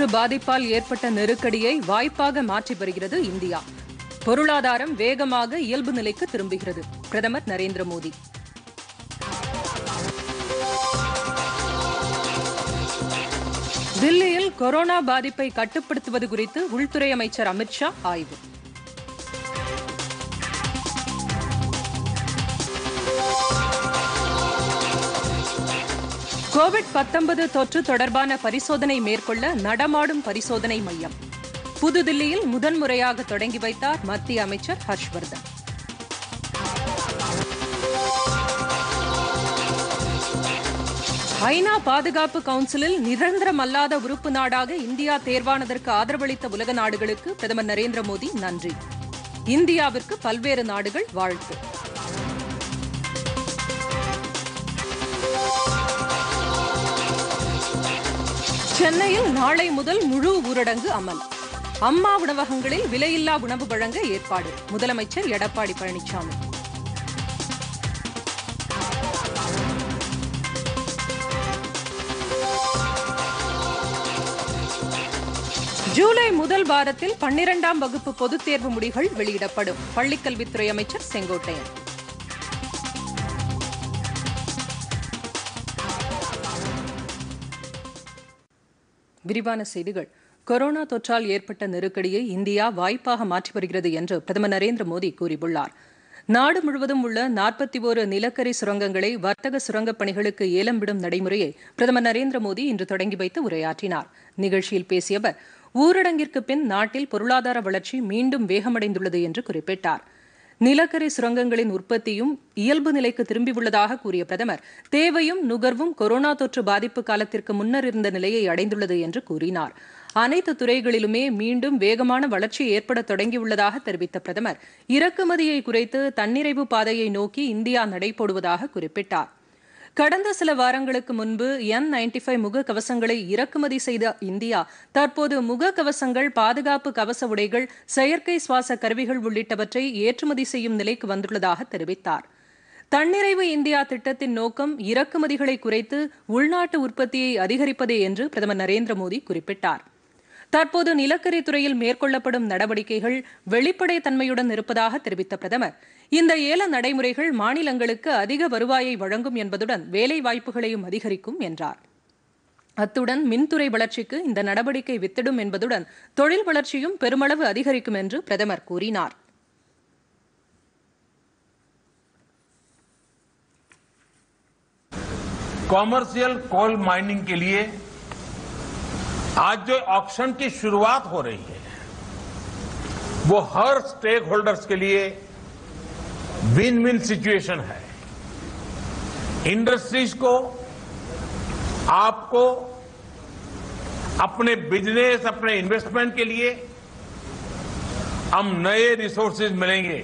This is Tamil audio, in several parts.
தொற்று பாதிப்பால் ஏற்பட்ட நெருக்கடியை வாய்ப்பாக மாற்றி வருகிறது இந்தியா பொருளாதாரம் வேகமாக இயல்பு நிலைக்கு திரும்புகிறது பிரதமர் நரேந்திர மோடி தில்லியில் கொரோனா பாதிப்பை கட்டுப்படுத்துவது குறித்து உள்துறை அமைச்சர் அமித் ஷா ஆய்வு கோவிட் பத்தொன்பது தொற்று தொடர்பான பரிசோதனை மேற்கொள்ள நடமாடும் பரிசோதனை மையம் புதுதில்லியில் முதன்முறையாக தொடங்கி வைத்தார் மத்திய அமைச்சர் ஹர்ஷ்வர்தன் ஐநா பாதுகாப்பு கவுன்சிலில் நிரந்தரமல்லாத உறுப்பு நாடாக இந்தியா தேர்வானதற்கு ஆதரவளித்த உலக நாடுகளுக்கு பிரதமர் நரேந்திர மோடி நன்றி இந்தியாவிற்கு பல்வேறு நாடுகள் வாழ்த்து சென்னையில் நாளை முதல் முழு ஊரடங்கு அமல் அம்மா உணவகங்களில் விலையில்லா உணவு வழங்க ஏற்பாடு முதலமைச்சர் எடப்பாடி பழனிசாமி ஜூலை முதல் வாரத்தில் பன்னிரண்டாம் வகுப்பு பொதுத் தேர்வு முடிகள் வெளியிடப்படும் பள்ளிக்கல்வித்துறை அமைச்சர் செங்கோட்டையன் விரிவான செய்திகள் கொரோனா தொற்றால் ஏற்பட்ட நெருக்கடியை இந்தியா வாய்ப்பாக மாற்றி வருகிறது என்று பிரதமர் நரேந்திர மோடி கூறியுள்ளார் நாடு முழுவதும் உள்ள நாற்பத்தி ஒரு நிலக்கரி சுரங்கங்களை வர்த்தக சுரங்கப் பணிகளுக்கு ஏலம் விடும் நடைமுறையை பிரதமர் நரேந்திர மோடி இன்று தொடங்கி வைத்து உரையாற்றினார் நிகழ்ச்சியில் பேசிய அவர் ஊரடங்கிற்கு பின் நாட்டில் பொருளாதார வளர்ச்சி மீண்டும் வேகமடைந்துள்ளது என்று குறிப்பிட்டாா் நிலக்கரி சுரங்கங்களின் உற்பத்தியும் இயல்பு நிலைக்கு திரும்பியுள்ளதாக கூறிய பிரதமர் தேவையும் நுகர்வும் கொரோனா தொற்று பாதிப்பு காலத்திற்கு முன்னர் இருந்த நிலையை அடைந்துள்ளது என்று கூறினார் அனைத்து துறைகளிலுமே மீண்டும் வேகமான வளர்ச்சி ஏற்பட தொடங்கியுள்ளதாக தெரிவித்த பிரதமர் இறக்குமதியை குறைத்து தன்னிறைவு பாதையை நோக்கி இந்தியா நடைபோடுவதாக குறிப்பிட்டார் கடந்த சில வாரங்களுக்கு முன்பு எம் நைன்டி ஃபைவ் முகக்கவசங்களை இறக்குமதி செய்த இந்தியா தற்போது முகக்கவசங்கள் பாதுகாப்பு கவச உடைகள் செயற்கை சுவாச கருவிகள் உள்ளிட்டவற்றை ஏற்றுமதி செய்யும் நிலைக்கு வந்துள்ளதாக தெரிவித்தார் தன்னிறைவு இந்தியா திட்டத்தின் நோக்கம் இறக்குமதிகளை குறைத்து உள்நாட்டு உற்பத்தியை அதிகரிப்பதே என்று பிரதமர் நரேந்திர மோடி குறிப்பிட்டார் தற்போது நிலக்கரி துறையில் மேற்கொள்ளப்படும் நடவடிக்கைகள் வெளிப்படைத் தன்மையுடன் இருப்பதாக தெரிவித்த பிரதமர் இந்த ஏல நடைமுறைகள் மாநிலங்களுக்கு அதிக வருவாயை வழங்கும் என்பதுடன் வேலை வாய்ப்புகளையும் அதிகரிக்கும் என்றார் அத்துடன் மின்துறை வளர்ச்சிக்கு இந்த நடவடிக்கை வித்திடும் என்பதுடன் தொழில் வளர்ச்சியும் பெருமளவு அதிகரிக்கும் என்று பிரதமர் கூறினார் कॉमर्शियल कोल माइनिंग के लिए आज जो ऑक्शन की शुरुआत हो रही है वो हर स्टेक होल्डर्स के लिए विन विन सिचुएशन है इंडस्ट्रीज को आपको अपने बिजनेस अपने इन्वेस्टमेंट के लिए हम नए रिसोर्सेज मिलेंगे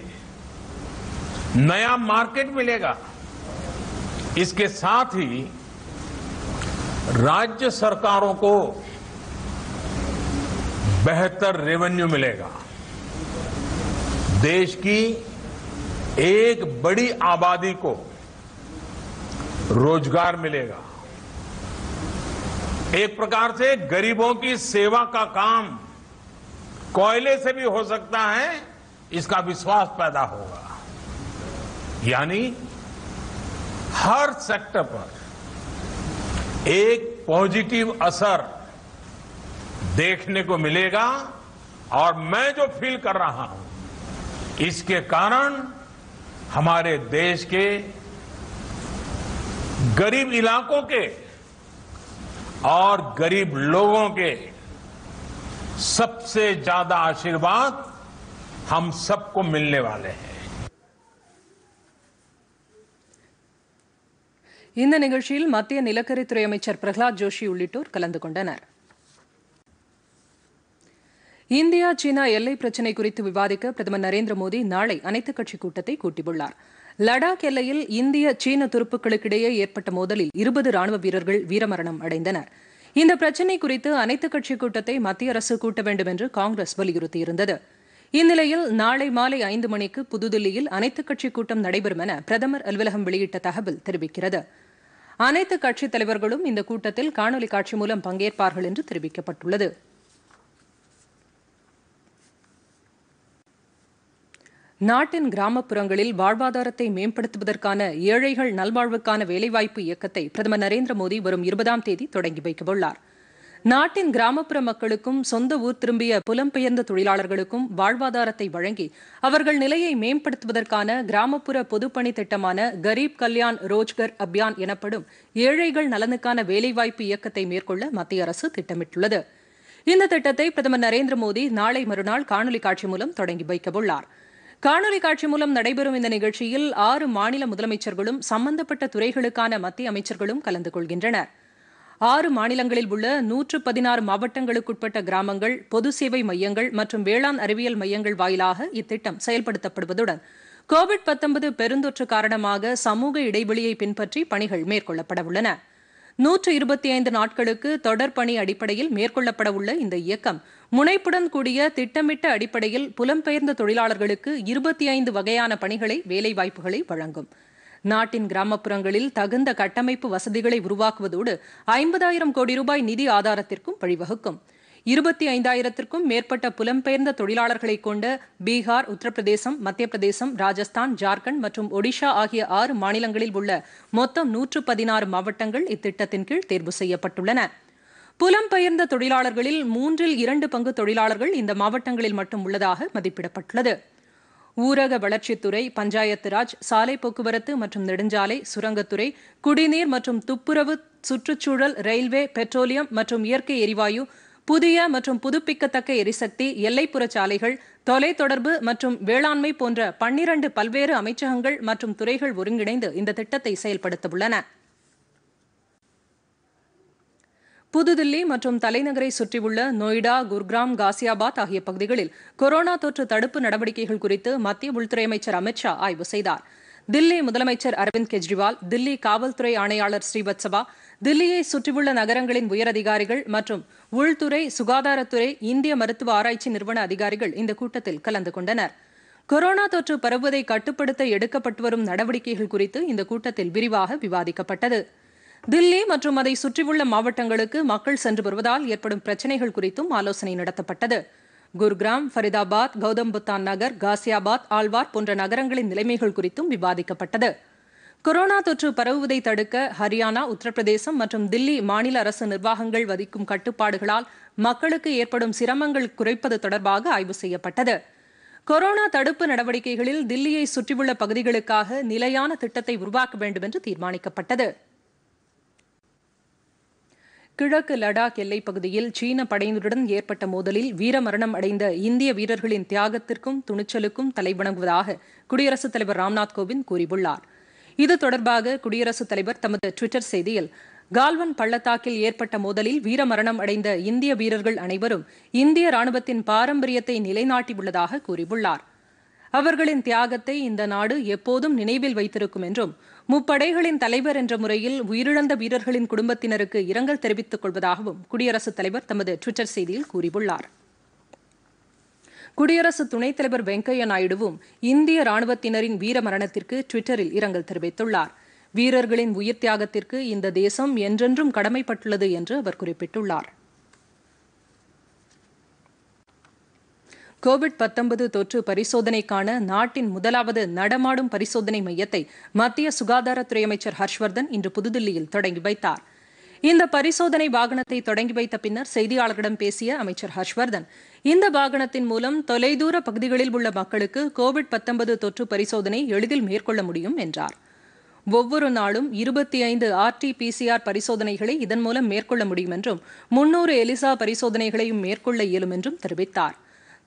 नया मार्केट मिलेगा इसके साथ ही राज्य सरकारों को बेहतर रेवेन्यू मिलेगा देश की एक बड़ी आबादी को रोजगार मिलेगा एक प्रकार से गरीबों की सेवा का काम कोयले से भी हो सकता है इसका विश्वास पैदा होगा यानी हर सेक्टर पर एक पॉजिटिव असर देखने को मिलेगा और मैं जो फील कर रहा हूं इसके कारण हमारे देश के गरीब इलाकों के और गरीब लोगों के सबसे ज्यादा आशीर्वाद हम सबको मिलने वाले हैं இந்த நிகழ்ச்சியில் மத்திய நிலக்கரித்துறை அமைச்சர் பிரகலாத் ஜோஷி உள்ளிட்டோர் கலந்து கொண்டனர் இந்தியா சீனா எல்லை பிரச்சினை குறித்து விவாதிக்க பிரதமர் நரேந்திர மோடி நாளை அனைத்துக் கட்சி கூட்டத்தை கூட்டியுள்ளார் லடாக் எல்லையில் இந்திய சீன துருப்புக்களுக்கிடையே ஏற்பட்ட மோதலில் இருபது ராணுவ வீரர்கள் வீரமரணம் அடைந்தனர் இந்த பிரச்சினை குறித்து அனைத்துக் கட்சி கூட்டத்தை மத்திய அரசு கூட்ட வேண்டும் என்று காங்கிரஸ் வலியுறுத்தியிருந்தது இந்நிலையில் நாளை மாலை ஐந்து மணிக்கு புதுதில்லியில் அனைத்துக் கட்சி கூட்டம் நடைபெறும் என பிரதமர் அலுவலகம் வெளியிட்ட தகவல் தெரிவிக்கிறது அனைத்து கட்சித் தலைவர்களும் இந்த கூட்டத்தில் காணொலி காட்சி மூலம் பங்கேற்பார்கள் என்று தெரிவிக்கப்பட்டுள்ளது நாட்டின் கிராமப்புறங்களில் வாழ்வாதாரத்தை மேம்படுத்துவதற்கான ஏழைகள் நல்வாழ்வுக்கான வேலைவாய்ப்பு இயக்கத்தை பிரதமர் நரேந்திர மோடி வரும் இருபதாம் தேதி தொடங்கி வைக்கவுள்ளார் நாட்டின் கிராமப்புற மக்களுக்கும் சொந்த ஊர் திரும்பிய புலம்பெயர்ந்த தொழிலாளர்களுக்கும் வாழ்வாதாரத்தை வழங்கி அவர்கள் நிலையை மேம்படுத்துவதற்கான கிராமப்புற பொதுப்பணி திட்டமான கரீப் கல்யாண் ரோஜ்கர் அபியான் எனப்படும் ஏழைகள் நலனுக்கான வேலைவாய்ப்பு இயக்கத்தை மேற்கொள்ள மத்திய அரசு திட்டமிட்டுள்ளது இந்த திட்டத்தை பிரதமர் நரேந்திர மோடி நாளை மறுநாள் காணொலி காட்சி மூலம் தொடங்கி வைக்கவுள்ளாா் காணொலி காட்சி மூலம் நடைபெறும் இந்த நிகழ்ச்சியில் ஆறு மாநில முதலமைச்சர்களும் சம்பந்தப்பட்ட துறைகளுக்கான மத்திய அமைச்சர்களும் கலந்து கொள்கின்றனர் ஆறு மாநிலங்களில் உள்ள நூற்று பதினாறு மாவட்டங்களுக்குட்பட்ட கிராமங்கள் பொது சேவை மையங்கள் மற்றும் வேளாண் அறிவியல் மையங்கள் வாயிலாக இத்திட்டம் செயல்படுத்தப்படுவதுடன் கோவிட் பெருந்தொற்று காரணமாக சமூக இடைவெளியை பின்பற்றி பணிகள் மேற்கொள்ளப்பட உள்ளன நூற்று இருபத்தி ஐந்து நாட்களுக்கு தொடர் பணி அடிப்படையில் மேற்கொள்ளப்பட உள்ள இந்த இயக்கம் முனைப்புடன் கூடிய திட்டமிட்ட அடிப்படையில் புலம்பெயர்ந்த தொழிலாளர்களுக்கு இருபத்தி ஐந்து வகையான பணிகளை வேலைவாய்ப்புகளை வழங்கும் நாட்டின் கிராமப்புறங்களில் தகுந்த கட்டமைப்பு வசதிகளை உருவாக்குவதோடு ஐம்பதாயிரம் கோடி ரூபாய் நிதி ஆதாரத்திற்கும் வழிவகுக்கும் இருபத்தி ஐந்தாயிரத்திற்கும் மேற்பட்ட புலம்பெயர்ந்த தொழிலாளர்களை கொண்ட பீகார் உத்தரப்பிரதேசம் மத்திய பிரதேசம் ராஜஸ்தான் ஜார்க்கண்ட் மற்றும் ஒடிஷா ஆகிய ஆறு மாநிலங்களில் உள்ள மொத்தம் நூற்று பதினாறு மாவட்டங்கள் இத்திட்டத்தின் கீழ் தேர்வு செய்யப்பட்டுள்ளன புலம்பெயர்ந்த தொழிலாளர்களில் மூன்றில் இரண்டு பங்கு தொழிலாளர்கள் இந்த மாவட்டங்களில் மட்டும் உள்ளதாக மதிப்பிடப்பட்டுள்ளது ஊரக வளர்ச்சித்துறை பஞ்சாயத்து ராஜ் சாலை போக்குவரத்து மற்றும் நெடுஞ்சாலை சுரங்கத்துறை குடிநீர் மற்றும் துப்புரவு சுற்றுச்சூழல் ரயில்வே பெட்ரோலியம் மற்றும் இயற்கை எரிவாயு புதிய மற்றும் புதுப்பிக்கத்தக்க எரிசக்தி எல்லைப்புற சாலைகள் தொலைத்தொடர்பு மற்றும் வேளாண்மை போன்ற பன்னிரண்டு பல்வேறு அமைச்சகங்கள் மற்றும் துறைகள் ஒருங்கிணைந்து இந்த திட்டத்தை செயல்படுத்த உள்ளன புதுதில்லி மற்றும் தலைநகரை சுற்றியுள்ள நொய்டா குர்கிராம் காசியாபாத் ஆகிய பகுதிகளில் கொரோனா தொற்று தடுப்பு நடவடிக்கைகள் குறித்து மத்திய உள்துறை அமைச்சர் அமித் ஷா ஆய்வு செய்தார் தில்லி முதலமைச்சர் அரவிந்த் கெஜ்ரிவால் தில்லி காவல்துறை ஆணையாளர் ஸ்ரீவத்சவா தில்லியை சுற்றியுள்ள நகரங்களின் உயரதிகாரிகள் மற்றும் உள்துறை சுகாதாரத்துறை இந்திய மருத்துவ ஆராய்ச்சி நிறுவன அதிகாரிகள் இந்த கூட்டத்தில் கலந்து கொண்டனர் கொரோனா தொற்று பரவுவதை கட்டுப்படுத்த எடுக்கப்பட்டு வரும் நடவடிக்கைகள் குறித்து இந்த கூட்டத்தில் விரிவாக விவாதிக்கப்பட்டது தில்லி மற்றும் அதை சுற்றியுள்ள மாவட்டங்களுக்கு மக்கள் சென்று வருவதால் ஏற்படும் பிரச்சினைகள் குறித்தும் ஆலோசனை நடத்தப்பட்டது குர்கிராம் ஃபரிதாபாத் கௌதம் புத்தான் நகர் காசியாபாத் ஆழ்வார் போன்ற நகரங்களின் நிலைமைகள் குறித்தும் விவாதிக்கப்பட்டது கொரோனா தொற்று பரவுவதை தடுக்க ஹரியானா உத்தரப்பிரதேசம் மற்றும் தில்லி மாநில அரசு நிர்வாகங்கள் வதிக்கும் கட்டுப்பாடுகளால் மக்களுக்கு ஏற்படும் சிரமங்கள் குறைப்பது தொடர்பாக ஆய்வு செய்யப்பட்டது கொரோனா தடுப்பு நடவடிக்கைகளில் தில்லியை சுற்றியுள்ள பகுதிகளுக்காக நிலையான திட்டத்தை உருவாக்க வேண்டும் என்று தீர்மானிக்கப்பட்டது கிழக்கு லடாக் எல்லைப் பகுதியில் சீன படையினருடன் ஏற்பட்ட மோதலில் வீரமரணம் அடைந்த இந்திய வீரர்களின் தியாகத்திற்கும் துணிச்சலுக்கும் தலை வணங்குவதாக குடியரசுத் தலைவர் ராம்நாத் கோவிந்த் கூறியுள்ளார் இது தொடர்பாக குடியரசுத் தலைவர் தமது டுவிட்டர் செய்தியில் கால்வன் பள்ளத்தாக்கில் ஏற்பட்ட மோதலில் வீரமரணம் அடைந்த இந்திய வீரர்கள் அனைவரும் இந்திய ராணுவத்தின் பாரம்பரியத்தை நிலைநாட்டியுள்ளதாக கூறியுள்ளார் அவர்களின் தியாகத்தை இந்த நாடு எப்போதும் நினைவில் வைத்திருக்கும் என்றும் முப்படைகளின் தலைவர் என்ற முறையில் உயிரிழந்த வீரர்களின் குடும்பத்தினருக்கு இரங்கல் தெரிவித்துக் கொள்வதாகவும் குடியரசுத் தலைவர் தமது டுவிட்டர் செய்தியில் கூறியுள்ளார் குடியரசு துணைத் தலைவர் வெங்கையா நாயுடுவும் இந்திய ராணுவத்தினரின் வீர மரணத்திற்கு டுவிட்டரில் இரங்கல் தெரிவித்துள்ளார் வீரர்களின் உயிர் தியாகத்திற்கு இந்த தேசம் என்றென்றும் கடமைப்பட்டுள்ளது என்று அவர் குறிப்பிட்டுள்ளார் கோவிட் பத்தொன்பது தொற்று பரிசோதனைக்கான நாட்டின் முதலாவது நடமாடும் பரிசோதனை மையத்தை மத்திய சுகாதாரத்துறை அமைச்சர் ஹர்ஷ்வர்தன் இன்று புதுதில்லியில் தொடங்கி வைத்தார் இந்த பரிசோதனை வாகனத்தை தொடங்கி வைத்த பின்னர் செய்தியாளர்களிடம் பேசிய அமைச்சர் ஹர்ஷ்வர்தன் இந்த வாகனத்தின் மூலம் தொலைதூர பகுதிகளில் உள்ள மக்களுக்கு கோவிட் பத்தொன்பது தொற்று பரிசோதனை எளிதில் மேற்கொள்ள முடியும் என்றார் ஒவ்வொரு நாளும் இருபத்தி ஐந்து ஆர்டி பிசிஆர் பரிசோதனைகளை இதன் மூலம் மேற்கொள்ள முடியும் என்றும் முன்னூறு எலிசா பரிசோதனைகளையும் மேற்கொள்ள இயலும் என்றும் தெரிவித்தார்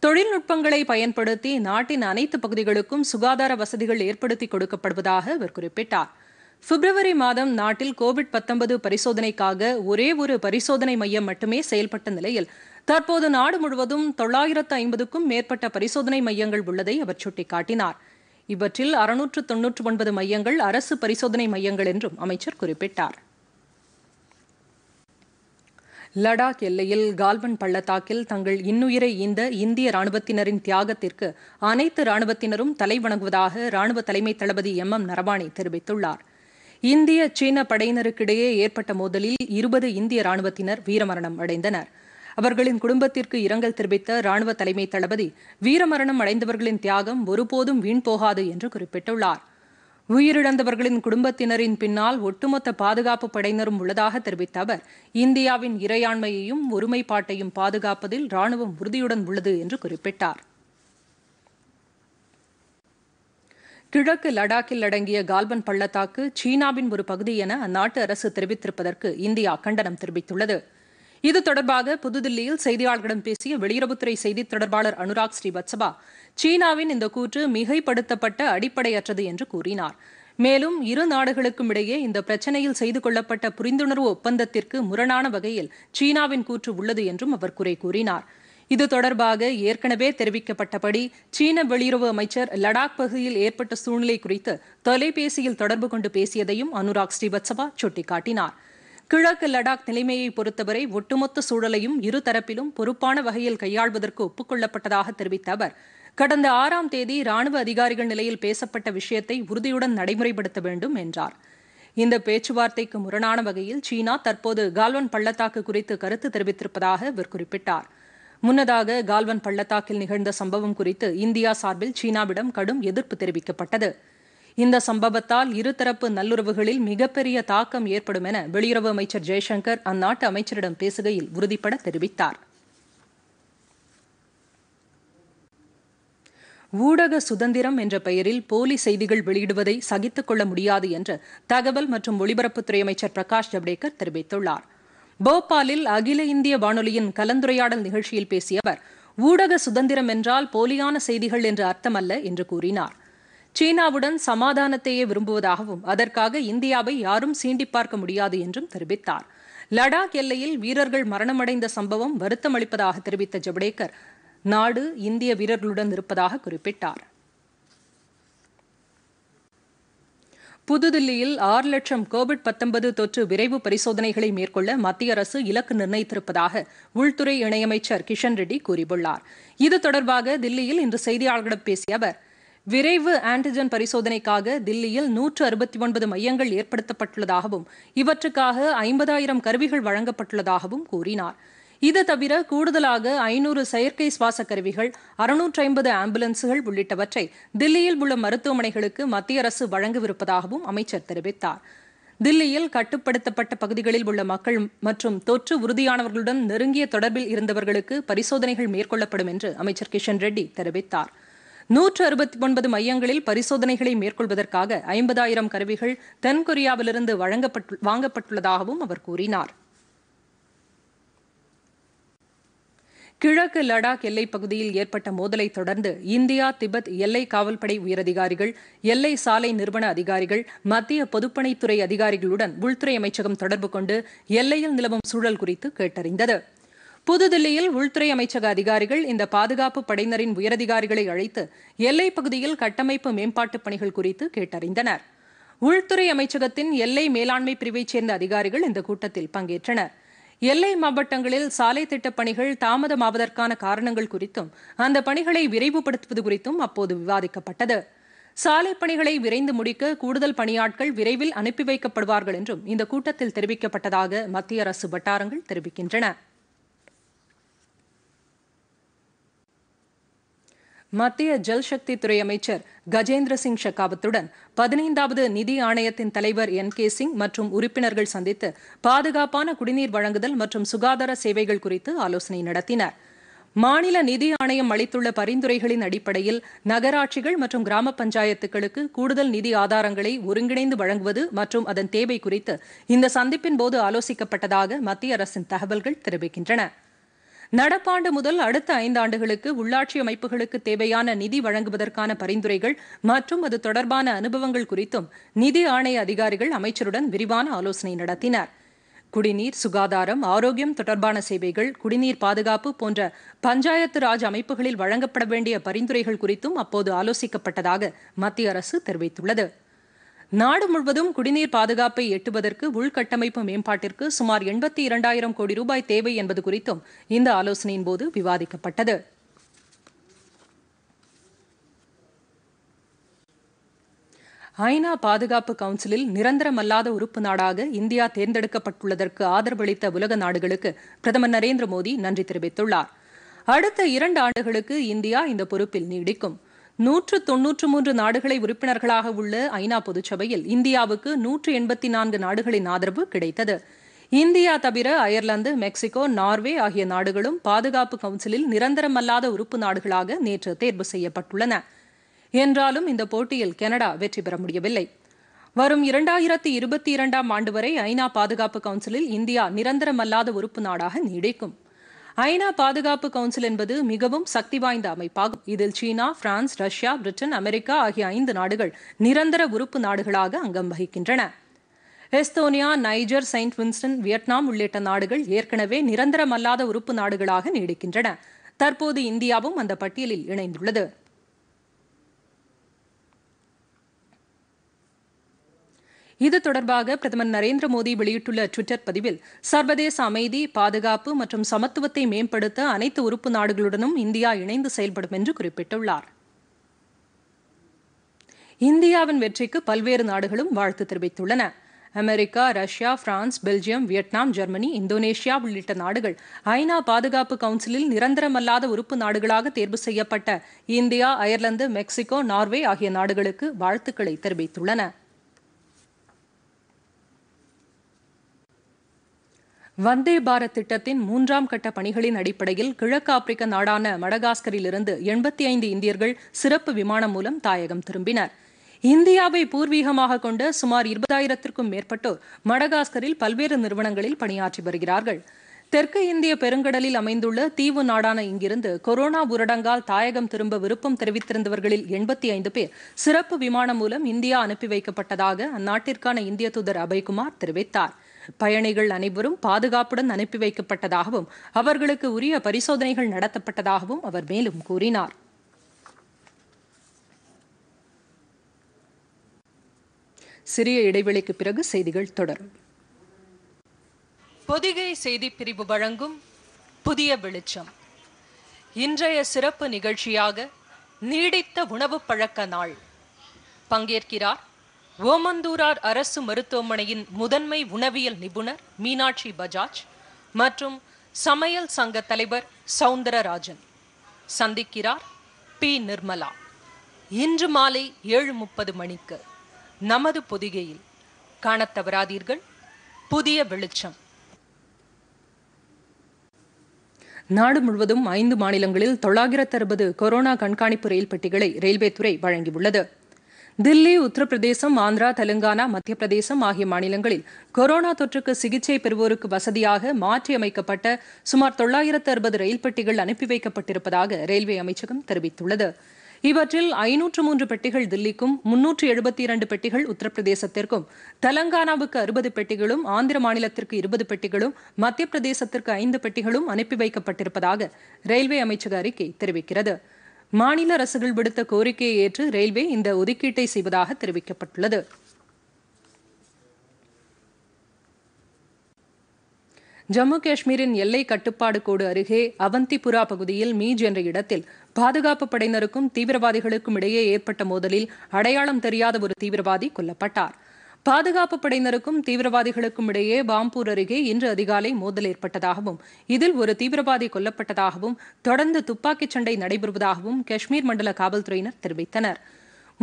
தொழில்நுட்பங்களை பயன்படுத்தி நாட்டின் அனைத்து பகுதிகளுக்கும் சுகாதார வசதிகள் ஏற்படுத்தி கொடுக்கப்படுவதாக அவர் குறிப்பிட்டார் பிப்ரவரி மாதம் நாட்டில் கோவிட் பத்தொன்பது பரிசோதனைக்காக ஒரே ஒரு பரிசோதனை மையம் மட்டுமே செயல்பட்ட நிலையில் தற்போது நாடு முழுவதும் தொள்ளாயிரத்து ஐம்பதுக்கும் மேற்பட்ட பரிசோதனை மையங்கள் உள்ளதை அவர் சுட்டிக்காட்டினார் இவற்றில் அறுநூற்று தொன்னூற்று ஒன்பது மையங்கள் அரசு பரிசோதனை மையங்கள் என்றும் அமைச்சர் குறிப்பிட்டார் லடாக் எல்லையில் கால்வன் பள்ளத்தாக்கில் தங்கள் இன்னுயிரை ஈந்த இந்திய ராணுவத்தினரின் தியாகத்திற்கு அனைத்து ராணுவத்தினரும் தலைவணங்குவதாக ராணுவ தலைமை தளபதி எம் எம் நரவானே தெரிவித்துள்ளார் இந்திய சீன படையினருக்கிடையே ஏற்பட்ட மோதலில் இருபது இந்திய ராணுவத்தினர் வீரமரணம் அடைந்தனர் அவர்களின் குடும்பத்திற்கு இரங்கல் தெரிவித்த ராணுவ தலைமை தளபதி வீரமரணம் அடைந்தவர்களின் தியாகம் ஒருபோதும் வீண் போகாது என்று குறிப்பிட்டுள்ளார் உயிரிழந்தவர்களின் குடும்பத்தினரின் பின்னால் ஒட்டுமொத்த பாதுகாப்பு படையினரும் உள்ளதாக தெரிவித்த அவர் இந்தியாவின் இறையாண்மையையும் ஒருமைப்பாட்டையும் பாதுகாப்பதில் ராணுவம் உறுதியுடன் உள்ளது என்று குறிப்பிட்டார் கிழக்கு லடாக்கில் அடங்கிய கால்பன் பள்ளத்தாக்கு சீனாவின் ஒரு பகுதி என அந்நாட்டு அரசு தெரிவித்திருப்பதற்கு இந்தியா கண்டனம் தெரிவித்துள்ளது இது தொடர்பாக புதுதில்லியில் செய்தியாளர்களிடம் பேசிய வெளியுறவுத்துறை செய்தி தொடர்பாளர் அனுராக் ஸ்ரீவத்சவா சீனாவின் இந்த கூற்று மிகைப்படுத்தப்பட்ட அடிப்படையற்றது என்று கூறினார் மேலும் இரு நாடுகளுக்கும் இடையே இந்த பிரச்சனையில் செய்து கொள்ளப்பட்ட புரிந்துணர்வு ஒப்பந்தத்திற்கு முரணான வகையில் சீனாவின் கூற்று உள்ளது என்றும் அவர் குறை கூறினார் இது தொடர்பாக ஏற்கனவே தெரிவிக்கப்பட்டபடி சீன வெளியுறவு அமைச்சர் லடாக் பகுதியில் ஏற்பட்ட சூழ்நிலை குறித்து தொலைபேசியில் தொடர்பு கொண்டு பேசியதையும் அனுராக் ஸ்ரீவத்சவா சுட்டிக்காட்டினாா் கிழக்கு லடாக் நிலைமையை பொறுத்தவரை ஒட்டுமொத்த சூழலையும் இருதரப்பிலும் பொறுப்பான வகையில் கையாள்வதற்கு ஒப்புக்கொள்ளப்பட்டதாக தெரிவித்த அவர் கடந்த ஆறாம் தேதி ராணுவ அதிகாரிகள் நிலையில் பேசப்பட்ட விஷயத்தை உறுதியுடன் நடைமுறைப்படுத்த வேண்டும் என்றார் இந்த பேச்சுவார்த்தைக்கு முரணான வகையில் சீனா தற்போது கால்வன் பள்ளத்தாக்கு குறித்து கருத்து தெரிவித்திருப்பதாக அவர் குறிப்பிட்டார் முன்னதாக கால்வன் பள்ளத்தாக்கில் நிகழ்ந்த சம்பவம் குறித்து இந்தியா சார்பில் சீனாவிடம் கடும் எதிர்ப்பு தெரிவிக்கப்பட்டது இந்த சம்பவத்தால் இருதரப்பு நல்லுறவுகளில் மிகப்பெரிய தாக்கம் ஏற்படும் என வெளியுறவு அமைச்சர் ஜெய்சங்கர் அந்நாட்டு அமைச்சரிடம் பேசுகையில் உறுதிபட தெரிவித்தார் ஊடக சுதந்திரம் என்ற பெயரில் போலி செய்திகள் வெளியிடுவதை சகித்துக் கொள்ள முடியாது என்று தகவல் மற்றும் ஒலிபரப்புத்துறை அமைச்சர் பிரகாஷ் ஜவடேகர் தெரிவித்துள்ளார் போபாலில் அகில இந்திய வானொலியின் கலந்துரையாடல் நிகழ்ச்சியில் பேசிய அவர் ஊடக சுதந்திரம் என்றால் போலியான செய்திகள் என்று அர்த்தமல்ல என்று கூறினார் சீனாவுடன் சமாதானத்தையே விரும்புவதாகவும் அதற்காக இந்தியாவை யாரும் சீண்டி பார்க்க முடியாது என்றும் தெரிவித்தார் லடாக் எல்லையில் வீரர்கள் மரணமடைந்த சம்பவம் வருத்தம் அளிப்பதாக தெரிவித்த ஜவடேகர் நாடு இந்திய வீரர்களுடன் இருப்பதாக குறிப்பிட்டார் புதுதில்லியில் ஆறு லட்சம் கோவிட் பத்தொன்பது தொற்று விரைவு பரிசோதனைகளை மேற்கொள்ள மத்திய அரசு இலக்கு நிர்ணயித்திருப்பதாக உள்துறை இணையமைச்சர் கிஷன் ரெட்டி கூறியுள்ளார் இது தொடர்பாக தில்லியில் இன்று செய்தியாளர்களிடம் பேசிய அவர் விரைவு ஆன்டிஜென் பரிசோதனைக்காக தில்லியில் நூற்று அறுபத்தி ஒன்பது மையங்கள் ஏற்படுத்தப்பட்டுள்ளதாகவும் இவற்றுக்காக ஐம்பதாயிரம் கருவிகள் வழங்கப்பட்டுள்ளதாகவும் கூறினார் இது தவிர கூடுதலாக ஐநூறு செயற்கை சுவாச கருவிகள் அறுநூற்றி ஐம்பது ஆம்புலன்ஸுகள் உள்ளிட்டவற்றை தில்லியில் உள்ள மருத்துவமனைகளுக்கு மத்திய அரசு வழங்கவிருப்பதாகவும் அமைச்சர் தெரிவித்தார் தில்லியில் கட்டுப்படுத்தப்பட்ட பகுதிகளில் உள்ள மக்கள் மற்றும் தொற்று உறுதியானவர்களுடன் நெருங்கிய தொடர்பில் இருந்தவர்களுக்கு பரிசோதனைகள் மேற்கொள்ளப்படும் என்று அமைச்சர் கிஷன் ரெட்டி தெரிவித்தார் நூற்று அறுபத்தி ஒன்பது மையங்களில் பரிசோதனைகளை மேற்கொள்வதற்காக ஐம்பதாயிரம் கருவிகள் தென்கொரியாவிலிருந்து வழங்கப்பட்டு வாங்கப்பட்டுள்ளதாகவும் அவர் கூறினார் கிழக்கு லடாக் எல்லைப் பகுதியில் ஏற்பட்ட மோதலை தொடர்ந்து இந்தியா திபெத் எல்லை காவல்படை உயரதிகாரிகள் எல்லை சாலை நிறுவன அதிகாரிகள் மத்திய பொதுப்பணித்துறை அதிகாரிகளுடன் உள்துறை அமைச்சகம் தொடர்பு கொண்டு எல்லையில் நிலவும் சூழல் குறித்து கேட்டறிந்தது புதுதில்லியில் உள்துறை அமைச்சக அதிகாரிகள் இந்த பாதுகாப்பு படையினரின் உயரதிகாரிகளை அழைத்து எல்லைப் பகுதியில் கட்டமைப்பு மேம்பாட்டுப் பணிகள் குறித்து கேட்டறிந்தனர் உள்துறை அமைச்சகத்தின் எல்லை மேலாண்மை பிரிவைச் சேர்ந்த அதிகாரிகள் இந்த கூட்டத்தில் பங்கேற்றனர் எல்லை மாவட்டங்களில் சாலை திட்டப் பணிகள் தாமதமாவதற்கான காரணங்கள் குறித்தும் அந்த பணிகளை விரைவுபடுத்துவது குறித்தும் அப்போது விவாதிக்கப்பட்டது சாலை பணிகளை விரைந்து முடிக்க கூடுதல் பணியாட்கள் விரைவில் அனுப்பி வைக்கப்படுவார்கள் என்றும் இந்த கூட்டத்தில் தெரிவிக்கப்பட்டதாக மத்திய அரசு வட்டாரங்கள் தெரிவிக்கின்றன மத்திய ஜல்சக்தி துறை அமைச்சர் கஜேந்திர சிங் ஷெகாவத்துடன் பதினைந்தாவது நிதி ஆணையத்தின் தலைவர் என் கே சிங் மற்றும் உறுப்பினர்கள் சந்தித்து பாதுகாப்பான குடிநீர் வழங்குதல் மற்றும் சுகாதார சேவைகள் குறித்து ஆலோசனை நடத்தினர் மாநில நிதி ஆணையம் அளித்துள்ள பரிந்துரைகளின் அடிப்படையில் நகராட்சிகள் மற்றும் கிராம பஞ்சாயத்துகளுக்கு கூடுதல் நிதி ஆதாரங்களை ஒருங்கிணைந்து வழங்குவது மற்றும் அதன் தேவை குறித்து இந்த சந்திப்பின் போது ஆலோசிக்கப்பட்டதாக மத்திய அரசின் தகவல்கள் தெரிவிக்கின்றன நடப்பாண்டு முதல் அடுத்த ஐந்தாண்டுகளுக்கு உள்ளாட்சி அமைப்புகளுக்கு தேவையான நிதி வழங்குவதற்கான பரிந்துரைகள் மற்றும் அது தொடர்பான அனுபவங்கள் குறித்தும் நிதி ஆணைய அதிகாரிகள் அமைச்சருடன் விரிவான ஆலோசனை நடத்தினர் குடிநீர் சுகாதாரம் ஆரோக்கியம் தொடர்பான சேவைகள் குடிநீர் பாதுகாப்பு போன்ற பஞ்சாயத்து ராஜ் அமைப்புகளில் வழங்கப்பட வேண்டிய பரிந்துரைகள் குறித்தும் அப்போது ஆலோசிக்கப்பட்டதாக மத்திய அரசு தெரிவித்துள்ளது நாடு முழுவதும் குடிநீர் பாதுகாப்பை எட்டுவதற்கு உள்கட்டமைப்பு மேம்பாட்டிற்கு சுமார் எண்பத்தி இரண்டாயிரம் கோடி ரூபாய் தேவை என்பது குறித்தும் இந்த ஆலோசனையின் போது விவாதிக்கப்பட்டது ஐநா பாதுகாப்பு கவுன்சிலில் நிரந்தரமல்லாத உறுப்பு நாடாக இந்தியா தேர்ந்தெடுக்கப்பட்டுள்ளதற்கு ஆதரவளித்த உலக நாடுகளுக்கு பிரதமர் நரேந்திர மோடி நன்றி தெரிவித்துள்ளார் அடுத்த இரண்டு ஆண்டுகளுக்கு இந்தியா இந்த பொறுப்பில் நீடிக்கும் நூற்று தொன்னூற்று மூன்று நாடுகளை உறுப்பினர்களாக உள்ள ஐநா பொதுச்சபையில் இந்தியாவுக்கு நூற்று எண்பத்தி நான்கு நாடுகளின் ஆதரவு கிடைத்தது இந்தியா தவிர அயர்லாந்து மெக்சிகோ நார்வே ஆகிய நாடுகளும் பாதுகாப்பு கவுன்சிலில் நிரந்தரமல்லாத உறுப்பு நாடுகளாக நேற்று தேர்வு செய்யப்பட்டுள்ளன என்றாலும் இந்த போட்டியில் கனடா வெற்றி பெற முடியவில்லை வரும் இரண்டாயிரத்தி இருபத்தி இரண்டாம் ஆண்டு வரை ஐநா பாதுகாப்பு கவுன்சிலில் இந்தியா நிரந்தரமல்லாத உறுப்பு நாடாக நீடிக்கும் ஐநா பாதுகாப்பு கவுன்சில் என்பது மிகவும் சக்தி வாய்ந்த அமைப்பாகும் இதில் China France Russia Britain America ஆகிய ஐந்து நாடுகள் நிரந்தர உறுப்பு நாடுகளாக அங்கம் வகிக்கின்றன Estonia Niger Saint Vincent Vietnam உள்ளிட்ட நாடுகள் ஏற்கனவே நிரந்தரமல்லாத உறுப்பு நாடுகளாக நீடிக்கின்றன தற்போது இந்தியாவும் அந்த பட்டியலில் இணைந்துள்ளது இது தொடர்பாக பிரதமர் நரேந்திர மோடி வெளியிட்டுள்ள டுவிட்டர் பதிவில் சர்வதேச அமைதி பாதுகாப்பு மற்றும் சமத்துவத்தை மேம்படுத்த அனைத்து உறுப்பு நாடுகளுடனும் இந்தியா இணைந்து செயல்படும் என்று குறிப்பிட்டுள்ளார் இந்தியாவின் வெற்றிக்கு பல்வேறு நாடுகளும் வாழ்த்து தெரிவித்துள்ளன America Russia France Belgium Vietnam Germany Indonesia உள்ளிட்ட நாடுகள் ஐநா பாதுகாப்பு கவுன்சிலில் நிரந்தரமல்லாத உறுப்பு நாடுகளாக தேர்வு செய்யப்பட்ட இந்தியா அயர்லாந்து மெக்சிகோ நார்வே ஆகிய நாடுகளுக்கு வாழ்த்துக்களை தெரிவித்துள்ளன வந்தே பாரத் திட்டத்தின் மூன்றாம் கட்ட பணிகளின் அடிப்படையில் கிழக்கு ஆப்பிரிக்க நாடான மடகாஸ்கரிலிருந்து எண்பத்தி ஐந்து இந்தியர்கள் சிறப்பு விமானம் மூலம் தாயகம் திரும்பினர் இந்தியாவை பூர்வீகமாக கொண்ட சுமார் இருபதாயிரத்திற்கும் மேற்பட்டோர் மடகாஸ்கரில் பல்வேறு நிறுவனங்களில் பணியாற்றி வருகிறார்கள் தெற்கு இந்திய பெருங்கடலில் அமைந்துள்ள தீவு நாடான இங்கிருந்து கொரோனா ஊரடங்கால் தாயகம் திரும்ப விருப்பம் தெரிவித்திருந்தவர்களில் எண்பத்தி ஐந்து பேர் சிறப்பு விமானம் மூலம் இந்தியா அனுப்பி வைக்கப்பட்டதாக அந்நாட்டிற்கான இந்திய தூதர் அபய்குமார் தெரிவித்தாா் பயணிகள் அனைவரும் பாதுகாப்புடன் அனுப்பி வைக்கப்பட்டதாகவும் அவர்களுக்கு உரிய பரிசோதனைகள் நடத்தப்பட்டதாகவும் அவர் மேலும் கூறினார் சிறிய இடைவெளிக்கு பிறகு செய்திகள் தொடரும் பொதிகை செய்தி பிரிவு வழங்கும் புதிய வெளிச்சம் இன்றைய சிறப்பு நிகழ்ச்சியாக நீடித்த உணவு பழக்க நாள் பங்கேற்கிறார் ஓமந்தூரார் அரசு மருத்துவமனையின் முதன்மை உணவியல் நிபுணர் மீனாட்சி பஜாஜ் மற்றும் சமையல் சங்க தலைவர் சவுந்தரராஜன் சந்திக்கிறார் பி நிர்மலா இன்று மாலை ஏழு முப்பது மணிக்கு நமது பொதிகையில் காணத்தவராதீர்கள் புதிய வெளிச்சம் நாடு முழுவதும் ஐந்து மாநிலங்களில் தொள்ளாயிரத்து அறுபது கொரோனா கண்காணிப்பு ரயில் பெட்டிகளை ரயில்வே துறை வழங்கியுள்ளது தில்லி உத்தரப்பிரதேசம் ஆந்திரா தெலுங்கானா மத்திய பிரதேசம் ஆகிய மாநிலங்களில் கொரோனா தொற்றுக்கு சிகிச்சை பெறுவோருக்கு வசதியாக மாற்றியமைக்கப்பட்ட சுமார் தொள்ளாயிரத்து அறுபது ரயில் பெட்டிகள் அனுப்பி வைக்கப்பட்டிருப்பதாக ரயில்வே அமைச்சகம் தெரிவித்துள்ளது இவற்றில் ஐநூற்று மூன்று பெட்டிகள் தில்லிக்கும் முன்னூற்று எழுபத்தி இரண்டு பெட்டிகள் உத்தரப்பிரதேசத்திற்கும் தெலங்கானாவுக்கு அறுபது பெட்டிகளும் ஆந்திர மாநிலத்திற்கு இருபது பெட்டிகளும் மத்திய பிரதேசத்திற்கு ஐந்து பெட்டிகளும் அனுப்பி வைக்கப்பட்டிருப்பதாக ரயில்வே அமைச்சக அறிக்கை தெரிவிக்கிறது மாநில அரசுகள் விடுத்த கோரிக்கையை ஏற்று ரயில்வே இந்த ஒதுக்கீட்டை செய்வதாக தெரிவிக்கப்பட்டுள்ளது ஜம்மு காஷ்மீரின் எல்லை கட்டுப்பாடு கோடு அருகே அவந்திபுரா பகுதியில் மீஜ் என்ற இடத்தில் பாதுகாப்பு படையினருக்கும் தீவிரவாதிகளுக்கும் இடையே ஏற்பட்ட மோதலில் அடையாளம் தெரியாத ஒரு தீவிரவாதி கொல்லப்பட்டார் பாதுகாப்பு படையினருக்கும் தீவிரவாதிகளுக்கும் இடையே பாம்பூர் அருகே இன்று அதிகாலை மோதல் ஏற்பட்டதாகவும் இதில் ஒரு தீவிரவாதி கொல்லப்பட்டதாகவும் தொடர்ந்து துப்பாக்கிச் சண்டை நடைபெறுவதாகவும் காஷ்மீர் மண்டல காவல்துறையினர் தெரிவித்தனர்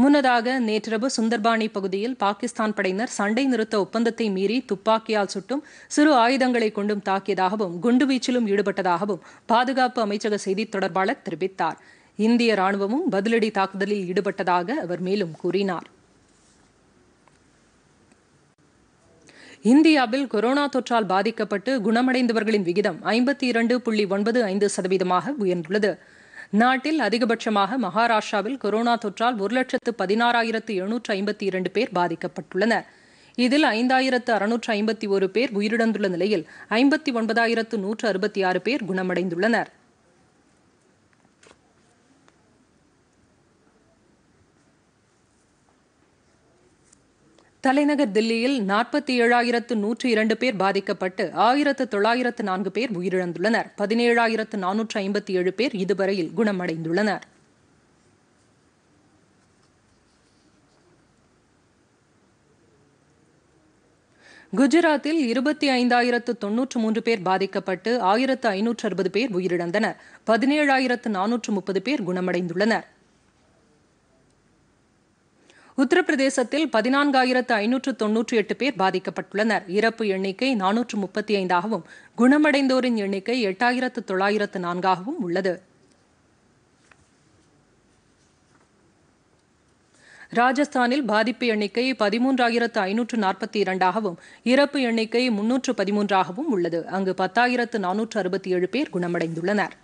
முன்னதாக நேற்றிரவு சுந்தர்பாணி பகுதியில் பாகிஸ்தான் படையினர் சண்டை நிறுத்த ஒப்பந்தத்தை மீறி துப்பாக்கியால் சுட்டும் சிறு ஆயுதங்களை கொண்டும் தாக்கியதாகவும் குண்டுவீச்சிலும் ஈடுபட்டதாகவும் பாதுகாப்பு அமைச்சக செய்தித் தொடர்பாளர் தெரிவித்தார் இந்திய ராணுவமும் பதிலடி தாக்குதலில் ஈடுபட்டதாக அவர் மேலும் கூறினார் இந்தியாவில் கொரோனா தொற்றால் பாதிக்கப்பட்டு குணமடைந்தவர்களின் விகிதம் ஐம்பத்தி இரண்டு புள்ளி ஒன்பது ஐந்து சதவீதமாக உயர்ந்துள்ளது நாட்டில் அதிகபட்சமாக மகாராஷ்டிராவில் கொரோனா தொற்றால் ஒரு லட்சத்து பதினாறாயிரத்து எழுநூற்று ஐம்பத்தி இரண்டு பேர் பாதிக்கப்பட்டுள்ளனர் இதில் ஐந்தாயிரத்து அறுநூற்று ஐம்பத்தி ஒரு பேர் உயிரிழந்துள்ள நிலையில் ஐம்பத்தி ஒன்பதாயிரத்து நூற்று அறுபத்தி ஆறு பேர் குணமடைந்துள்ளனர் தலைநகர் தில்லியில் நாற்பத்தி ஏழாயிரத்து நூற்றி இரண்டு பேர் பாதிக்கப்பட்டு ஆயிரத்து தொள்ளாயிரத்து நான்கு பேர் உயிரிழந்துள்ளனர் பதினேழாயிரத்து நானூற்று ஐம்பத்தி ஏழு பேர் இதுவரையில் குணமடைந்துள்ளனர் குஜராத்தில் இருபத்தி ஐந்தாயிரத்து தொன்னூற்று மூன்று பேர் பாதிக்கப்பட்டு ஆயிரத்து ஐநூற்று அறுபது பேர் உயிரிழந்தனர் பதினேழாயிரத்து நானூற்று முப்பது பேர் குணமடைந்துள்ளனா் உத்தரப்பிரதேசத்தில் பதினான்காயிரத்து ஐநூற்று தொன்னூற்றி எட்டு பேர் பாதிக்கப்பட்டுள்ளனர் இறப்பு எண்ணிக்கை நானூற்று முப்பத்தி ஐந்தாகவும் குணமடைந்தோரின் எண்ணிக்கை எட்டாயிரத்து தொள்ளாயிரத்து நான்காகவும் உள்ளது ராஜஸ்தானில் பாதிப்பு எண்ணிக்கை பதிமூன்றாயிரத்து ஐநூற்று நாற்பத்தி இரண்டாகவும் இறப்பு எண்ணிக்கை முன்னூற்று பதிமூன்றாகவும் உள்ளது அங்கு பத்தாயிரத்து நானூற்று அறுபத்தி ஏழு பேர் குணமடைந்துள்ளனர்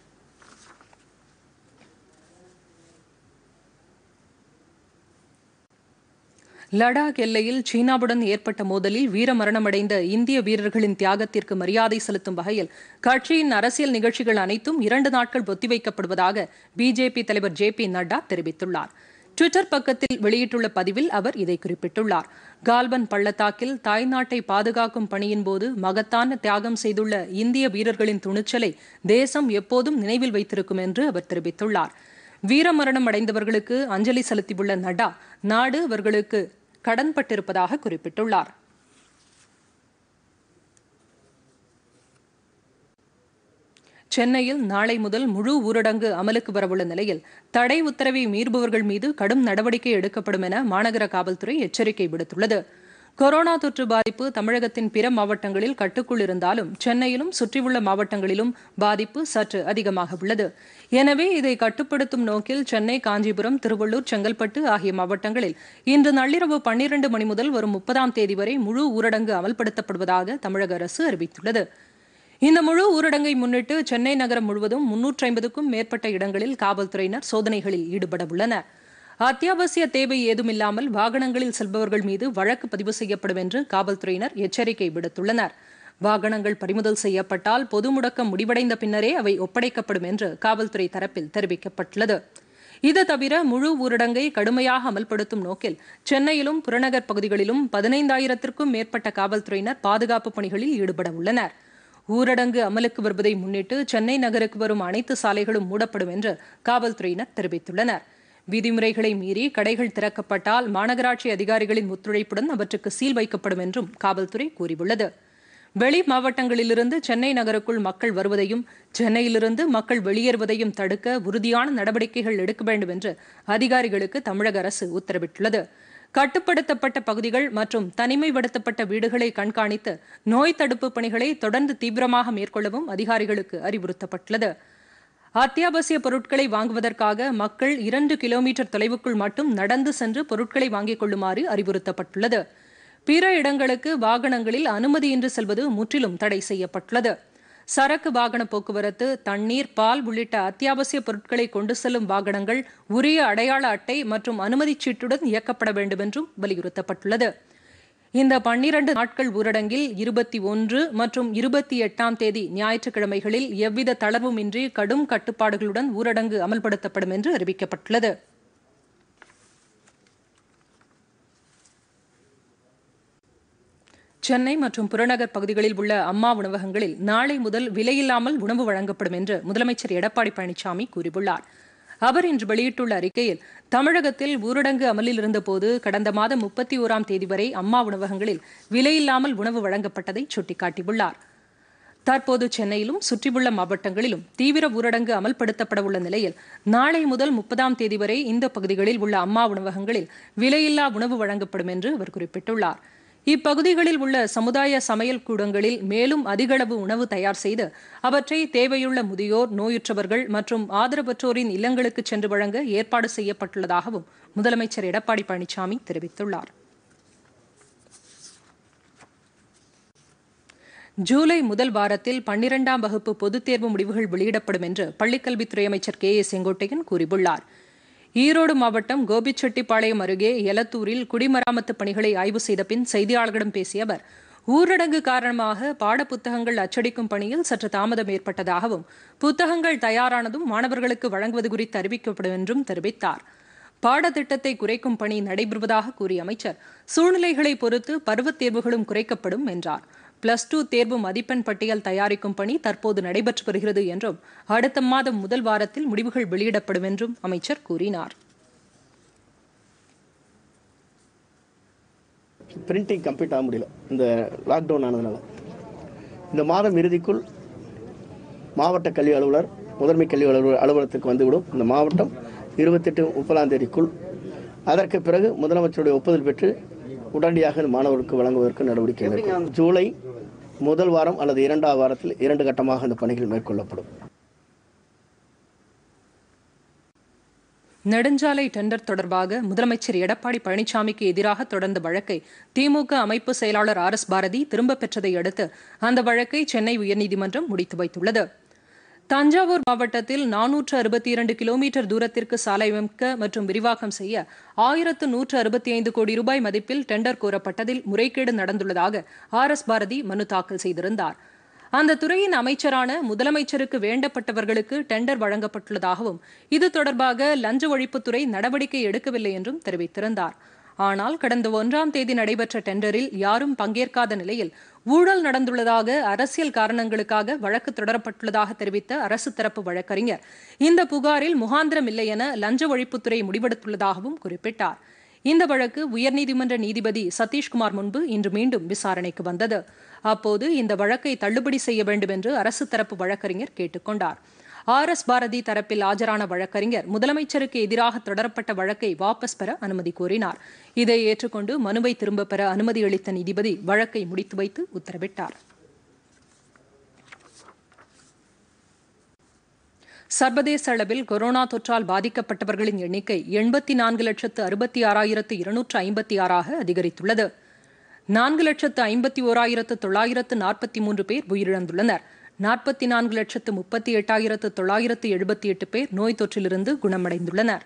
லடாக் எல்லையில் சீனாவுடன் ஏற்பட்ட மோதலில் வீரமரணமடைந்த இந்திய வீரர்களின் தியாகத்திற்கு மரியாதை செலுத்தும் வகையில் கட்சியின் அரசியல் நிகழ்ச்சிகள் அனைத்தும் இரண்டு நாட்கள் ஒத்திவைக்கப்படுவதாக பிஜேபி தலைவர் ஜே பி நட்டா தெரிவித்துள்ளார் டுவிட்டர் பக்கத்தில் வெளியிட்டுள்ள பதிவில் அவர் இதை குறிப்பிட்டுள்ளார் கால்பன் பள்ளத்தாக்கில் தாய்நாட்டை பாதுகாக்கும் பணியின் போது மகத்தான தியாகம் செய்துள்ள இந்திய வீரர்களின் துணிச்சலை தேசம் எப்போதும் நினைவில் வைத்திருக்கும் என்று அவர் தெரிவித்துள்ளார் வீரமரணம் அடைந்தவர்களுக்கு அஞ்சலி செலுத்தியுள்ள நட்டா நாடு அவர்களுக்கு கடன்பட்டிருப்பதாக குறிப்பிட்டுள்ளார் சென்னையில் நாளை முதல் முழு ஊரடங்கு அமலுக்கு வரவுள்ள நிலையில் தடை உத்தரவை மீறுபவர்கள் மீது கடும் நடவடிக்கை எடுக்கப்படும் என மாநகர காவல்துறை எச்சரிக்கை விடுத்துள்ளது கொரோனா தொற்று பாதிப்பு தமிழகத்தின் பிற மாவட்டங்களில் கட்டுக்குள் இருந்தாலும் சென்னையிலும் சுற்றியுள்ள மாவட்டங்களிலும் பாதிப்பு சற்று அதிகமாக உள்ளது எனவே இதை கட்டுப்படுத்தும் நோக்கில் சென்னை காஞ்சிபுரம் திருவள்ளூர் செங்கல்பட்டு ஆகிய மாவட்டங்களில் இன்று நள்ளிரவு பன்னிரண்டு மணி முதல் வரும் முப்பதாம் தேதி வரை முழு ஊரடங்கு அமல்படுத்தப்படுவதாக தமிழக அரசு அறிவித்துள்ளது இந்த முழு ஊரடங்கை முன்னிட்டு சென்னை நகரம் முழுவதும் முன்னூற்றி ஐம்பதுக்கும் மேற்பட்ட இடங்களில் காவல்துறையினர் சோதனைகளில் ஈடுபட உள்ளனா் அத்தியாவசிய தேவை ஏதுமில்லாமல் வாகனங்களில் செல்பவர்கள் மீது வழக்கு பதிவு செய்யப்படும் என்று காவல்துறையினர் எச்சரிக்கை விடுத்துள்ளனர் வாகனங்கள் பறிமுதல் செய்யப்பட்டால் பொது முடக்கம் முடிவடைந்த பின்னரே அவை ஒப்படைக்கப்படும் என்று காவல்துறை தரப்பில் தெரிவிக்கப்பட்டுள்ளது இது தவிர முழு ஊரடங்கை கடுமையாக அமல்படுத்தும் நோக்கில் சென்னையிலும் புறநகர் பகுதிகளிலும் பதினைந்தாயிரத்திற்கும் மேற்பட்ட காவல்துறையினர் பாதுகாப்பு பணிகளில் ஈடுபட உள்ளனர் ஊரடங்கு அமலுக்கு வருவதை முன்னிட்டு சென்னை நகருக்கு வரும் அனைத்து சாலைகளும் மூடப்படும் என்று காவல்துறையினர் தெரிவித்துள்ளனர் விதிமுறைகளை மீறி கடைகள் திறக்கப்பட்டால் மாநகராட்சி அதிகாரிகளின் ஒத்துழைப்புடன் அவற்றுக்கு சீல் வைக்கப்படும் என்றும் காவல்துறை கூறியுள்ளது வெளி மாவட்டங்களிலிருந்து சென்னை நகருக்குள் மக்கள் வருவதையும் சென்னையிலிருந்து மக்கள் வெளியேறுவதையும் தடுக்க உறுதியான நடவடிக்கைகள் எடுக்க வேண்டும் என்று அதிகாரிகளுக்கு தமிழக அரசு உத்தரவிட்டுள்ளது கட்டுப்படுத்தப்பட்ட பகுதிகள் மற்றும் தனிமைப்படுத்தப்பட்ட வீடுகளை கண்காணித்து நோய் தடுப்பு பணிகளை தொடர்ந்து தீவிரமாக மேற்கொள்ளவும் அதிகாரிகளுக்கு அறிவுறுத்தப்பட்டுள்ளது அத்தியாவசிய பொருட்களை வாங்குவதற்காக மக்கள் இரண்டு கிலோமீட்டர் தொலைவுக்குள் மட்டும் நடந்து சென்று பொருட்களை வாங்கிக் கொள்ளுமாறு அறிவுறுத்தப்பட்டுள்ளது பிற இடங்களுக்கு வாகனங்களில் அனுமதியின்றி செல்வது முற்றிலும் தடை செய்யப்பட்டுள்ளது சரக்கு வாகன போக்குவரத்து தண்ணீர் பால் உள்ளிட்ட அத்தியாவசிய பொருட்களை கொண்டு செல்லும் வாகனங்கள் உரிய அடையாள அட்டை மற்றும் அனுமதிச் சீட்டுடன் இயக்கப்பட வேண்டும் என்றும் வலியுறுத்தப்பட்டுள்ளது இந்த பன்னிரண்டு நாட்கள் ஊரடங்கில் இருபத்தி ஒன்று மற்றும் இருபத்தி எட்டாம் தேதி ஞாயிற்றுக்கிழமைகளில் எவ்வித தளர்வுமின்றி கடும் கட்டுப்பாடுகளுடன் ஊரடங்கு அமல்படுத்தப்படும் என்று அறிவிக்கப்பட்டுள்ளது சென்னை மற்றும் புறநகர் பகுதிகளில் உள்ள அம்மா உணவகங்களில் நாளை முதல் விலையில்லாமல் உணவு வழங்கப்படும் என்று முதலமைச்சர் எடப்பாடி பழனிசாமி கூறியுள்ளார் அவர் இன்று வெளியிட்டுள்ள அறிக்கையில் தமிழகத்தில் ஊரடங்கு அமலில் இருந்தபோது கடந்த மாதம் முப்பத்தி ஓராம் தேதி வரை அம்மா உணவகங்களில் விலையில்லாமல் உணவு வழங்கப்பட்டதை சுட்டிக்காட்டியுள்ளார் தற்போது சென்னையிலும் சுற்றியுள்ள மாவட்டங்களிலும் தீவிர ஊரடங்கு அமல்படுத்தப்பட உள்ள நிலையில் நாளை முதல் முப்பதாம் தேதி வரை இந்த பகுதிகளில் உள்ள அம்மா உணவகங்களில் விலையில்லா உணவு வழங்கப்படும் என்று அவர் குறிப்பிட்டுள்ளார் இப்பகுதிகளில் உள்ள சமுதாய சமையல் கூடங்களில் மேலும் அதிகளவு உணவு தயார் செய்து அவற்றை தேவையுள்ள முதியோர் நோயுற்றவர்கள் மற்றும் ஆதரவற்றோரின் இல்லங்களுக்கு சென்று வழங்க ஏற்பாடு செய்யப்பட்டுள்ளதாகவும் முதலமைச்சர் எடப்பாடி பழனிசாமி தெரிவித்துள்ளார் ஜூலை முதல் வாரத்தில் பன்னிரெண்டாம் வகுப்பு பொதுத் தேர்வு முடிவுகள் வெளியிடப்படும் என்று பள்ளிக்கல்வித்துறை அமைச்சர் கே ஏ செங்கோட்டையன் கூறியுள்ளார் ஈரோடு மாவட்டம் கோபிச்செட்டிப்பாளையம் அருகே எலத்தூரில் குடிமராமத்து பணிகளை ஆய்வு செய்த பின் செய்தியாளர்களிடம் பேசிய அவர் ஊரடங்கு காரணமாக பாடப்புத்தகங்கள் அச்சடிக்கும் பணியில் சற்று தாமதம் ஏற்பட்டதாகவும் புத்தகங்கள் தயாரானதும் மாணவர்களுக்கு வழங்குவது குறித்து அறிவிக்கப்படும் என்றும் தெரிவித்தார் பாடத்திட்டத்தை குறைக்கும் பணி நடைபெறுவதாக கூறிய அமைச்சர் சூழ்நிலைகளை பொறுத்து பருவத் தேர்வுகளும் குறைக்கப்படும் என்றார் பிளஸ் டூ தேர்வு மதிப்பெண் பட்டியல் தயாரிக்கும் பணி தற்போது நடைபெற்று வருகிறது என்றும் அடுத்த மாதம் முதல் வாரத்தில் முடிவுகள் வெளியிடப்படும் என்றும் அமைச்சர் கூறினார் பிரிண்டிங் கம்ப்ளீட் ஆக முடியல இந்த லாக்டவுன் ஆனதுனால இந்த மாதம் இறுதிக்குள் மாவட்ட கல்வி அலுவலர் முதன்மை கல்வி அலுவலர் அலுவலகத்துக்கு வந்துவிடும் இந்த மாவட்டம் இருபத்தெட்டு முப்பதாம் தேதிக்குள் அதற்கு பிறகு முதலமைச்சருடைய ஒப்புதல் பெற்று உடனடியாக மாணவருக்கு வழங்குவதற்கு நடவடிக்கை ஜூலை முதல் வாரம் அல்லது இரண்டாவது வாரத்தில் இரண்டு கட்டமாக இந்த பணிகள் மேற்கொள்ளப்படும் நெடுஞ்சாலை டெண்டர் தொடர்பாக முதலமைச்சர் எடப்பாடி பழனிசாமிக்கு எதிராக தொடர்ந்த வழக்கை திமுக அமைப்பு செயலாளர் ஆர் எஸ் பாரதி திரும்ப பெற்றதை அடுத்து அந்த வழக்கை சென்னை உயர்நீதிமன்றம் முடித்து வைத்துள்ளது தஞ்சாவூர் மாவட்டத்தில் நானூற்று அறுபத்தி இரண்டு கிலோமீட்டர் தூரத்திற்கு சாலை அமைக்க மற்றும் விரிவாக்கம் செய்ய ஆயிரத்து நூற்று அறுபத்தி ஐந்து கோடி ரூபாய் மதிப்பில் டெண்டர் கோரப்பட்டதில் முறைகேடு நடந்துள்ளதாக ஆர் எஸ் பாரதி மனு தாக்கல் செய்திருந்தார் அந்த துறையின் அமைச்சரான முதலமைச்சருக்கு வேண்டப்பட்டவர்களுக்கு டெண்டர் வழங்கப்பட்டுள்ளதாகவும் இது தொடர்பாக லஞ்ச ஒழிப்புத்துறை நடவடிக்கை எடுக்கவில்லை என்றும் தெரிவித்திருந்தார் ஆனால் கடந்த ஒன்றாம் தேதி நடைபெற்ற டெண்டரில் யாரும் பங்கேற்காத நிலையில் ஊழல் நடந்துள்ளதாக அரசியல் காரணங்களுக்காக வழக்கு தொடரப்பட்டுள்ளதாக தெரிவித்த அரசு தரப்பு வழக்கறிஞர் இந்த புகாரில் முகாந்திரம் இல்லை என லஞ்ச ஒழிப்புத்துறை முடிவெடுத்துள்ளதாகவும் குறிப்பிட்டார் இந்த வழக்கு உயர்நீதிமன்ற நீதிபதி சதீஷ்குமார் முன்பு இன்று மீண்டும் விசாரணைக்கு வந்தது அப்போது இந்த வழக்கை தள்ளுபடி செய்ய வேண்டும் என்று அரசு தரப்பு வழக்கறிஞர் கேட்டுக்கொண்டார் ஆர் எஸ் பாரதி தரப்பில் ஆஜரான வழக்கறிஞர் முதலமைச்சருக்கு எதிராக தொடரப்பட்ட வழக்கை வாபஸ் பெற அனுமதி கோரினார் இதை ஏற்றுக்கொண்டு மனுவை திரும்பப் பெற அனுமதி அளித்த நீதிபதி வழக்கை முடித்து வைத்து உத்தரவிட்டார் சர்வதேச அளவில் கொரோனா தொற்றால் பாதிக்கப்பட்டவர்களின் எண்ணிக்கை எண்பத்தி நான்கு லட்சத்து அறுபத்தி ஆறாயிரத்து இருநூற்று ஐம்பத்தி ஆறாக அதிகரித்துள்ளது நான்கு லட்சத்து ஐம்பத்தி ஓராயிரத்து தொள்ளாயிரத்து நாற்பத்தி மூன்று பேர் உயிரிழந்துள்ளனர் நாற்பத்தி நான்கு லட்சத்து முப்பத்தி எட்டாயிரத்து தொள்ளாயிரத்து எழுபத்தி எட்டு பேர் நோய் தொற்றிலிருந்து குணமடைந்துள்ளனர்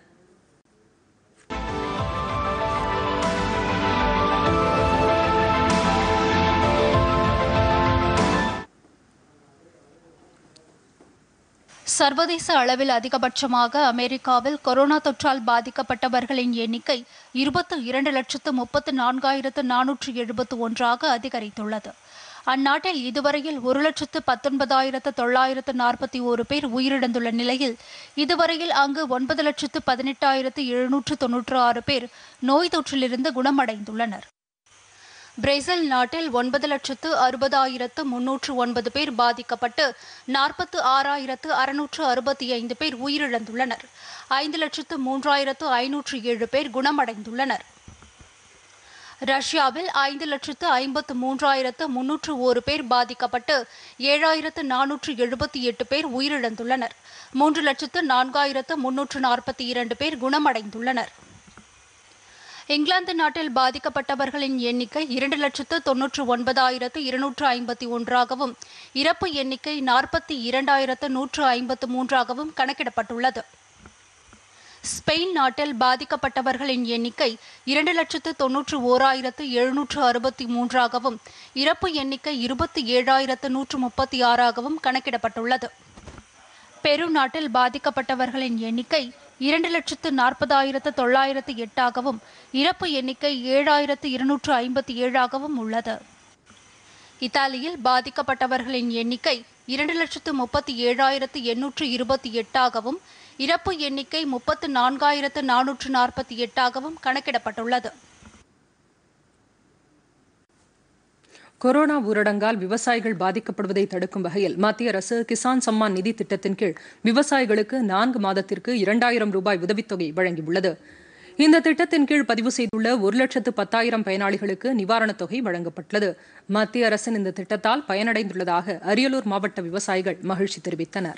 சர்வதேச அளவில் அதிகபட்சமாக அமெரிக்காவில் கொரோனா தொற்றால் பாதிக்கப்பட்டவர்களின் எண்ணிக்கை இருபத்து இரண்டு லட்சத்து முப்பத்து நான்காயிரத்து நானூற்று எழுபத்து ஒன்றாக அதிகரித்துள்ளது அந்நாட்டில் இதுவரையில் ஒரு லட்சத்து பத்தொன்பதாயிரத்து தொள்ளாயிரத்து நாற்பத்தி ஒரு பேர் உயிரிழந்துள்ள நிலையில் இதுவரையில் அங்கு ஒன்பது லட்சத்து பதினெட்டாயிரத்து எழுநூற்று தொன்னூற்று ஆறு பேர் நோய் தொற்றிலிருந்து குணமடைந்துள்ளனர் பிரேசில் நாட்டில் ஒன்பது லட்சத்து அறுபதாயிரத்து முன்னூற்று ஒன்பது பேர் பாதிக்கப்பட்டு நாற்பத்து ஆறாயிரத்து அறுநூற்று அறுபத்தி ஐந்து பேர் உயிரிழந்துள்ளனர் ஐந்து லட்சத்து மூன்றாயிரத்து ஐநூற்று ஏழு பேர் குணமடைந்துள்ளனர் ரஷ்யாவில் ஐந்து லட்சத்து ஐம்பத்து மூன்றாயிரத்து முன்னூற்று ஒரு பேர் பாதிக்கப்பட்டு ஏழாயிரத்து நானூற்று எழுபத்தி எட்டு பேர் உயிரிழந்துள்ளனர் மூன்று லட்சத்து நான்காயிரத்து முன்னூற்று நாற்பத்தி இரண்டு பேர் குணமடைந்துள்ளனர் இங்கிலாந்து நாட்டில் பாதிக்கப்பட்டவர்களின் எண்ணிக்கை இரண்டு லட்சத்து தொன்னூற்று ஒன்பதாயிரத்து இருநூற்று ஐம்பத்தி ஒன்றாகவும் இறப்பு எண்ணிக்கை நாற்பத்தி இரண்டாயிரத்து நூற்று ஐம்பத்து மூன்றாகவும் கணக்கிடப்பட்டுள்ளது ஸ்பெயின் நாட்டில் பாதிக்கப்பட்டவர்களின் எண்ணிக்கை இரண்டு லட்சத்து தொன்னூற்று ஓராயிரத்து எழுநூற்று அறுபத்தி மூன்றாகவும் இறப்பு எண்ணிக்கை இருபத்தி ஏழாயிரத்து நூற்று முப்பத்தி ஆறாகவும் கணக்கிடப்பட்டுள்ளது பெரு நாட்டில் பாதிக்கப்பட்டவர்களின் எண்ணிக்கை இரண்டு லட்சத்து நாற்பதாயிரத்து தொள்ளாயிரத்து எட்டாகவும் இறப்பு எண்ணிக்கை ஏழாயிரத்து இருநூற்று ஐம்பத்தி ஏழாகவும் உள்ளது இத்தாலியில் பாதிக்கப்பட்டவர்களின் எண்ணிக்கை இரண்டு லட்சத்து முப்பத்தி ஏழாயிரத்து எண்ணூற்று இருபத்தி எட்டாகவும் இறப்பு எண்ணிக்கை முப்பத்து நான்காயிரத்து நானூற்று நாற்பத்தி எட்டாகவும் கணக்கிடப்பட்டுள்ளது கொரோனா ஊரடங்கால் விவசாயிகள் பாதிக்கப்படுவதை தடுக்கும் வகையில் மத்திய அரசு கிசான் சம்மான் நிதி திட்டத்தின் கீழ் விவசாயிகளுக்கு நான்கு மாதத்திற்கு இரண்டாயிரம் ரூபாய் உதவித்தொகை வழங்கியுள்ளது இந்த திட்டத்தின் கீழ் பதிவு செய்துள்ள ஒரு லட்சத்து பத்தாயிரம் பயனாளிகளுக்கு நிவாரணத் தொகை வழங்கப்பட்டுள்ளது மத்திய அரசின் இந்த திட்டத்தால் பயனடைந்துள்ளதாக அரியலூர் மாவட்ட விவசாயிகள் மகிழ்ச்சி தெரிவித்தனா்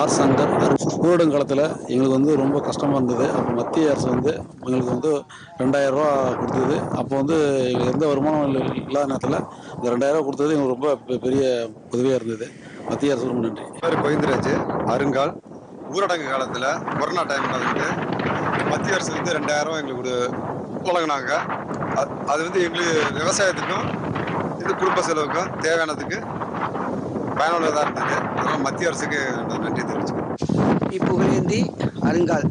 ஆசங்கர் சங்கர் ஊரடங்கு காலத்தில் எங்களுக்கு வந்து ரொம்ப கஷ்டமாக இருந்தது அப்போ மத்திய அரசு வந்து எங்களுக்கு வந்து ரெண்டாயிரரூவா கொடுத்தது அப்போ வந்து எங்களுக்கு எந்த வருமானம் இல்லாத நேரத்தில் இந்த ரெண்டாயிரரூவா கொடுத்தது எங்களுக்கு ரொம்ப பெரிய உதவியாக இருந்தது மத்திய அரசு ரொம்ப நன்றி பேர் கோவிந்தராஜ் அருங்கால் ஊரடங்கு காலத்தில் கொரோனா டைமில் வந்து மத்திய அரசு வந்து ரெண்டாயிரம் எங்களுக்கு வழங்கினாங்க அது வந்து எங்களுக்கு விவசாயத்துக்கும் இது குடும்ப செலவுக்கும் தேவையானதுக்கு பயனுள்ளதாக இருந்தது அதனால் மத்திய அரசுக்கு நன்றி தெரிவிச்சுக்கிறேன் இப்புகழேந்தி அருங்கால்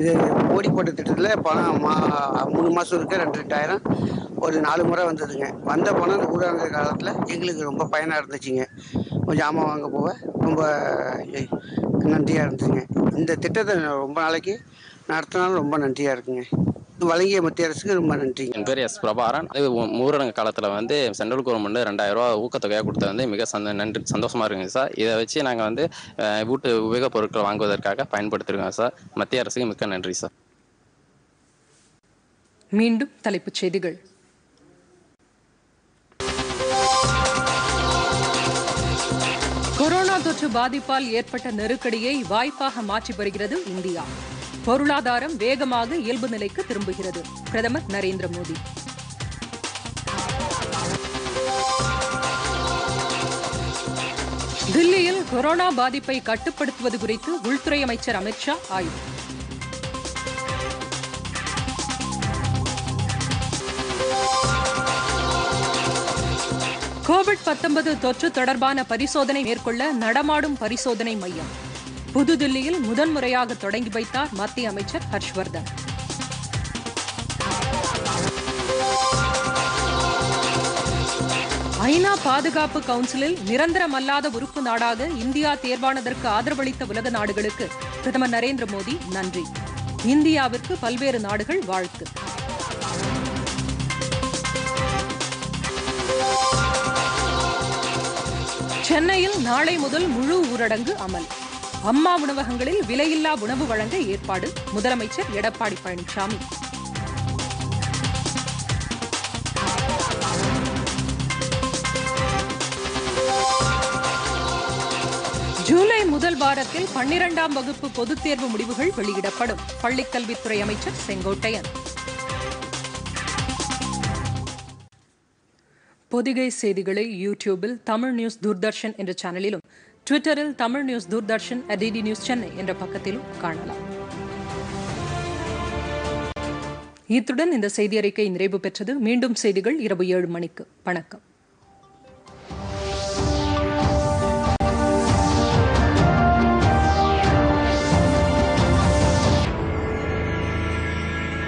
இது ஓடி போட்ட திட்டத்தில் பணம் மா மூணு மாதம் இருக்க ரெண்டு ரெண்டாயிரம் ஒரு நாலு முறை வந்ததுங்க வந்த பணம் இந்த ஊரடங்கு காலத்தில் எங்களுக்கு ரொம்ப பயனாக இருந்துச்சுங்க கொஞ்சம் ஆமாம் வாங்க போக ரொம்ப நன்றியாக இருந்துச்சுங்க இந்த திட்டத்தை ரொம்ப நாளைக்கு நடத்தினாலும் ரொம்ப நன்றியாக இருக்குங்க வழங்கிய மத்திய அரசுக்கு ரொம்ப நன்றி என் பேர் எஸ் பிரபாரன் ஊரடங்கு காலத்தில் வந்து சென்ட்ரல் கவர்மெண்ட் ரெண்டாயிரம் ரூபா ஊக்கத்தொகையாக கொடுத்தது வந்து மிக சந்த நன்றி சந்தோஷமாக இருக்குங்க சார் இதை வச்சு நாங்கள் வந்து வீட்டு உபயோகப் பொருட்களை வாங்குவதற்காக பயன்படுத்திருக்கோம் சார் மத்திய அரசுக்கு மிக்க நன்றி சார் மீண்டும் தலைப்புச் செய்திகள் கொரோனா தொற்று பாதிப்பால் ஏற்பட்ட நெருக்கடியை வாய்ப்பாக மாற்றி வருகிறது இந்தியா பொருளாதாரம் வேகமாக இயல்பு நிலைக்கு திரும்புகிறது பிரதமர் நரேந்திர மோடி தில்லியில் கொரோனா பாதிப்பை கட்டுப்படுத்துவது குறித்து உள்துறை அமைச்சர் அமித் ஷா ஆய்வு கோவிட் தொற்று தொடர்பான பரிசோதனை மேற்கொள்ள நடமாடும் பரிசோதனை மையம் புதுதில்லியில் முதன்முறையாக தொடங்கி வைத்தார் மத்திய அமைச்சர் ஹர்ஷ்வர்தன் ஐநா பாதுகாப்பு கவுன்சிலில் நிரந்தரம் அல்லாத உறுப்பு நாடாக இந்தியா தேர்வானதற்கு ஆதரவளித்த உலக நாடுகளுக்கு பிரதமர் நரேந்திர மோடி நன்றி இந்தியாவிற்கு பல்வேறு நாடுகள் வாழ்த்து சென்னையில் நாளை முதல் முழு ஊரடங்கு அமல் அம்மா உணவகங்களில் விலையில்லா உணவு வழங்க ஏற்பாடு முதலமைச்சர் எடப்பாடி பழனிசாமி ஜூலை முதல் வாரத்தில் பன்னிரண்டாம் வகுப்பு பொதுத் தேர்வு முடிவுகள் வெளியிடப்படும் பள்ளிக்கல்வித்துறை அமைச்சர் செங்கோட்டையன் பொதிகை செய்திகளை யூடியூபில் தமிழ் நியூஸ் தூர்தர்ஷன் என்ற சேனலிலும் ட்விட்டரில் Tamil news Doordarshan DD news Chennai என்ற பக்கத்திலும் காணலாம் இத்துடன் இந்த செய்தியறிக்கை நிறைவு பெற்றது மீண்டும் செய்திகள் இரவு ஏழு மணிக்கு வணக்கம்